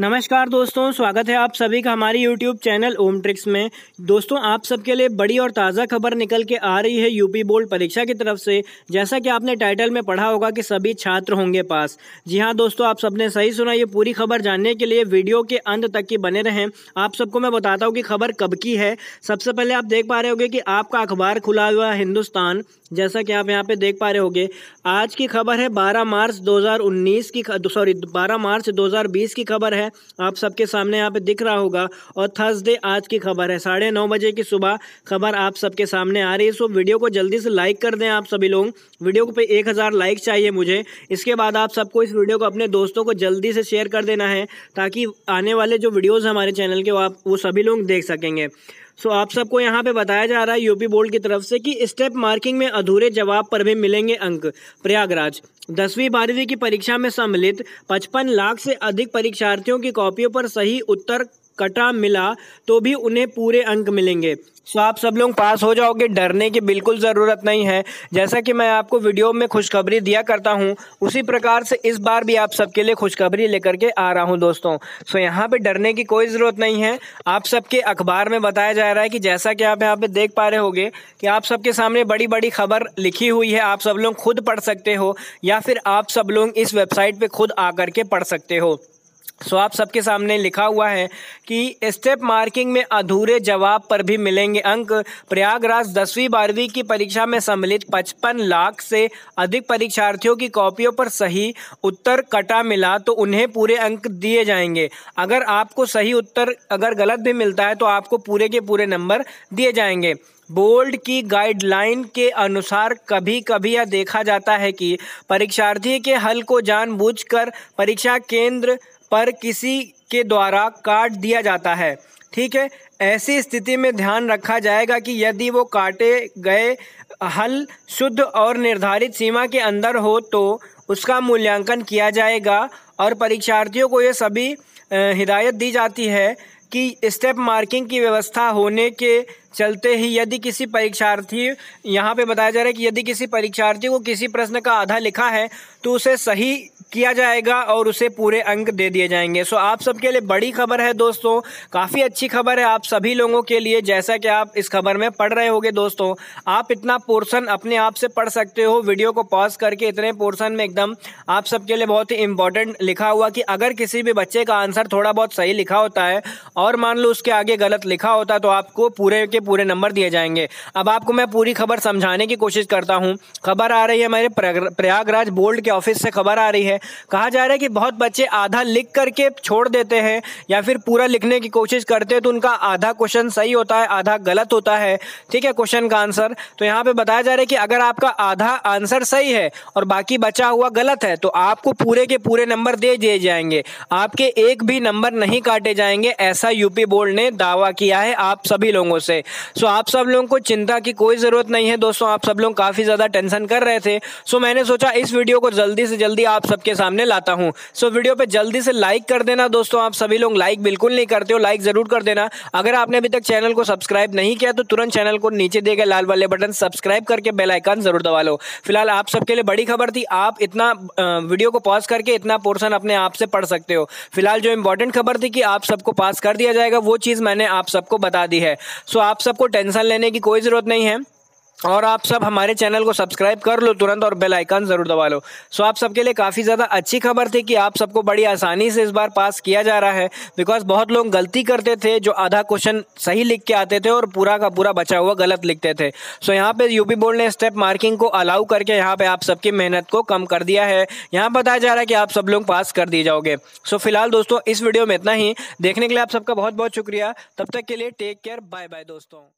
नमस्कार दोस्तों स्वागत है आप सभी का हमारी यूट्यूब चैनल ओम ट्रिक्स में दोस्तों आप सबके लिए बड़ी और ताज़ा खबर निकल के आ रही है यूपी बोर्ड परीक्षा की तरफ से जैसा कि आपने टाइटल में पढ़ा होगा कि सभी छात्र होंगे पास जी हाँ दोस्तों आप सबने सही सुना ये पूरी खबर जानने के लिए वीडियो के अंत तक की बने रहें आप सबको मैं बताता हूँ कि खबर कब की है सबसे पहले आप देख पा रहे होगे कि आपका अखबार खुला हुआ हिंदुस्तान जैसा कि आप यहाँ पे देख पा रहे होंगे आज की खबर है 12 मार्च 2019 की सॉरी 12 मार्च 2020 की खबर है आप सबके सामने यहाँ पे दिख रहा होगा और थर्सडे आज की खबर है साढ़े नौ बजे की सुबह खबर आप सबके सामने आ रही है सो वीडियो को जल्दी से लाइक कर दें आप सभी लोग वीडियो पे एक हज़ार लाइक चाहिए मुझे इसके बाद आप सबको इस वीडियो को अपने दोस्तों को जल्दी से शेयर कर देना है ताकि आने वाले जो वीडियोज़ हमारे चैनल के वो आप वो सभी लोग देख सकेंगे सो आप सबको यहाँ पे बताया जा रहा है यूपी बोर्ड की तरफ से कि स्टेप मार्किंग में अधूरे जवाब पर भी मिलेंगे अंक प्रयागराज दसवीं बारहवीं की परीक्षा में सम्मिलित पचपन लाख से अधिक परीक्षार्थियों की कॉपियों पर सही उत्तर कटा मिला तो भी उन्हें पूरे अंक मिलेंगे सो आप सब लोग पास हो जाओगे डरने की बिल्कुल ज़रूरत नहीं है जैसा कि मैं आपको वीडियो में खुशखबरी दिया करता हूँ उसी प्रकार से इस बार भी आप सबके लिए खुशखबरी लेकर के आ रहा हूँ दोस्तों सो यहाँ पे डरने की कोई ज़रूरत नहीं है आप सबके अखबार में बताया जा रहा है कि जैसा कि आप यहाँ पर देख पा रहे होगे कि आप सबके सामने बड़ी बड़ी खबर लिखी हुई है आप सब लोग खुद पढ़ सकते हो या फिर आप सब लोग इस वेबसाइट पर खुद आ के पढ़ सकते हो सो so, आप सबके सामने लिखा हुआ है कि स्टेप मार्किंग में अधूरे जवाब पर भी मिलेंगे अंक प्रयागराज दसवीं बारहवीं की परीक्षा में सम्मिलित पचपन लाख से अधिक परीक्षार्थियों की कॉपियों पर सही उत्तर कटा मिला तो उन्हें पूरे अंक दिए जाएंगे अगर आपको सही उत्तर अगर गलत भी मिलता है तो आपको पूरे के पूरे नंबर दिए जाएंगे बोर्ड की गाइडलाइन के अनुसार कभी कभी यह देखा जाता है कि परीक्षार्थी के हल को जानबूझकर परीक्षा केंद्र पर किसी के द्वारा काट दिया जाता है ठीक है ऐसी स्थिति में ध्यान रखा जाएगा कि यदि वो काटे गए हल शुद्ध और निर्धारित सीमा के अंदर हो तो उसका मूल्यांकन किया जाएगा और परीक्षार्थियों को ये सभी हिदायत दी जाती है कि स्टेप मार्किंग की व्यवस्था होने के चलते ही यदि किसी परीक्षार्थी यहाँ पे बताया जा रहा है कि यदि किसी परीक्षार्थी को किसी प्रश्न का आधा लिखा है तो उसे सही किया जाएगा और उसे पूरे अंक दे दिए जाएंगे सो आप सबके लिए बड़ी खबर है दोस्तों काफ़ी अच्छी खबर है आप सभी लोगों के लिए जैसा कि आप इस खबर में पढ़ रहे होगे दोस्तों आप इतना पोर्सन अपने आप से पढ़ सकते हो वीडियो को पॉज करके इतने पोर्सन में एकदम आप सबके लिए बहुत ही इंपॉर्टेंट लिखा हुआ कि अगर किसी भी बच्चे का आंसर थोड़ा बहुत सही लिखा होता है और मान लो उसके आगे गलत लिखा होता है तो आपको पूरे के पूरे नंबर दिए जाएंगे अब आपको मैं पूरी खबर समझाने की कोशिश करता हूँ खबर आ रही है हमारे प्रयागराज बोर्ड के ऑफिस से खबर आ रही है है कहा जा रहा है कि बहुत बच्चे आधा लिख करके छोड़ देते हैं या फिर पूरा लिखने की कोशिश करते हैं तो उनका आधा क्वेश्चन सही होता है आधा गलत होता है ठीक है क्वेश्चन का आंसर तो यहाँ पे बताया जा रहा है कि अगर आपका आधा आंसर सही है और बाकी बचा हुआ गलत है तो आपको पूरे के पूरे नंबर दे दिए जाएंगे आपके एक भी नंबर नहीं काटे जाएंगे ऐसा यूपी बोर्ड ने दावा किया है आप सभी लोगों से सो आप सब लोगों को चिंता की कोई ज़रूरत नहीं है दोस्तों आप सब लोग काफ़ी ज़्यादा टेंशन कर रहे थे सो मैंने सोचा इस वीडियो को जल्दी से जल्दी आप सब आपके सामने लाता हूँ सो वीडियो पे जल्दी से लाइक कर देना दोस्तों आप सभी लोग लाइक बिल्कुल नहीं करते हो लाइक ज़रूर कर देना अगर आपने अभी तक चैनल को सब्सक्राइब नहीं किया तो तुरंत चैनल को नीचे दे गए लाल वाले बटन सब्सक्राइब करके बेलाइकन ज़रूर दबा लो फिलहाल आप सबके लिए बड़ी खबर थी आप इतना वीडियो को पॉज करके इतना पोर्सन अपने आप से पढ़ सकते हो फिलहाल जो इंपॉर्टेंट खबर थी कि आप सबको पास कर दिया जाएगा वो चीज़ मैंने आप सबको बता दी है सो आप सबको टेंशन लेने की कोई ज़रूरत नहीं है और आप सब हमारे चैनल को सब्सक्राइब कर लो तुरंत और बेल आइकन ज़रूर दबा लो सो आप सबके लिए काफ़ी ज़्यादा अच्छी खबर थी कि आप सबको बड़ी आसानी से इस बार पास किया जा रहा है बिकॉज बहुत लोग गलती करते थे जो आधा क्वेश्चन सही लिख के आते थे और पूरा का पूरा बचा हुआ गलत लिखते थे सो यहाँ पे यूपी बोर्ड ने स्टेप मार्किंग को अलाउ करके यहाँ पर आप सबकी मेहनत को कम कर दिया है यहाँ बताया जा रहा है कि आप सब लोग पास कर दिए जाओगे सो फिलहाल दोस्तों इस वीडियो में इतना ही देखने के लिए आप सबका बहुत बहुत शुक्रिया तब तक के लिए टेक केयर बाय बाय दोस्तों